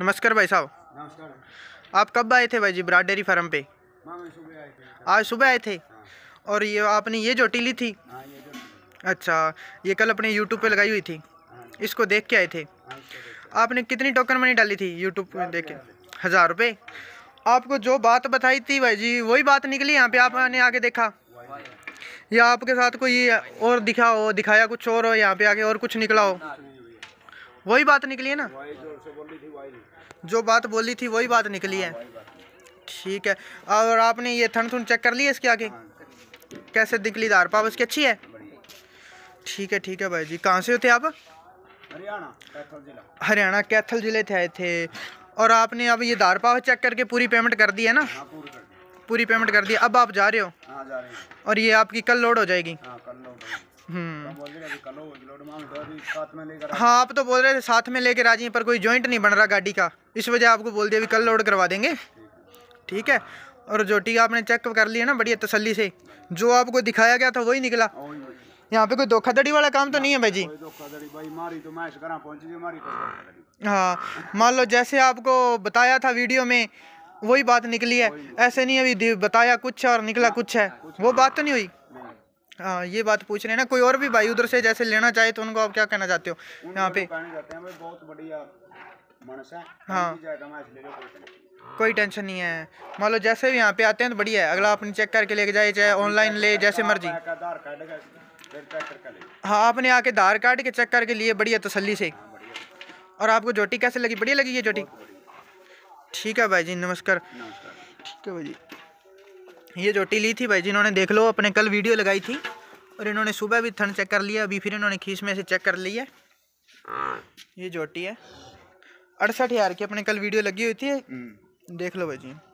नमस्कार भाई साहब नमस्कार आप कब आए थे भाई जी ब्राड डेरी फार्म पे हाँ, आज सुबह आए थे हाँ। और ये आपने हाँ, ये जो टीली थी अच्छा ये कल अपने यूट्यूब पे लगाई हुई थी इसको देख के आए थे आपने कितनी टोकन मनी डाली थी यूट्यूब पे देख के हज़ार रुपये आपको जो बात बताई थी भाई जी वही बात निकली यहाँ पे आपने आके देखा या आपके साथ कोई और दिखा हो दिखाया कुछ और हो यहाँ पे आके और कुछ निकला हो वही बात निकली है ना जो बात बोली थी वही बात निकली है हाँ, ठीक है और आपने ये थन थन चेक कर लिया इसके आगे हाँ, कैसे निकली दार पाप इसकी अच्छी है ठीक है ठीक है भाई जी कहाँ से होते आप हरियाणा कैथल जिले थे आए थे और आपने अब ये दार पाव चेक करके पूरी पेमेंट कर दी है ना हाँ, पूरी पेमेंट कर दी अब आप जा रहे हो और ये आपकी कल लोड हो जाएगी हम्म। हाँ आप तो बोल रहे थे साथ में लेकर आ जाइए पर कोई जॉइंट नहीं बन रहा गाड़ी का इस वजह आपको बोल दिया अभी कल लोड करवा देंगे ठीक है और जोटी आपने चेक कर लिया ना बढ़िया तसल्ली से जो आपको दिखाया गया था वही निकला हाँ, यहाँ पे कोई धोखाधड़ी वाला काम तो नहीं है भाई जी तो तो हाँ मान लो जैसे आपको बताया था वीडियो में वही बात निकली है ऐसे नहीं अभी बताया कुछ है और निकला कुछ है वो बात तो नहीं हुई हाँ ये बात पूछ रहे हैं ना कोई और भी भाई उधर से जैसे लेना चाहे तो उनको आप क्या कहना चाहते हो यहाँ तो पे बहुत बढ़िया हाँ कोई टेंशन नहीं है मान लो जैसे भी यहाँ पे आते हैं तो बढ़िया है अगला आपने चेक करके लेके जाए चाहे ऑनलाइन ले जैसे मर्जी हाँ आपने आके आधार कार्ड के चेक करके लिए बढ़िया तसली से हाँ, और आपको जोटी कैसे लगी बढ़िया लगी ये जोटी ठीक है भाई जी नमस्कार ठीक है भाई जी ये जोटी ली थी भाई जी इन्होंने देख लो अपने कल वीडियो लगाई थी और इन्होंने सुबह भी थन चेक कर लिया अभी फिर इन्होंने खीस में से चेक कर लिया ये जोटी है अड़सठ हज़ार की अपने कल वीडियो लगी हुई थी हम्म। देख लो भाई जी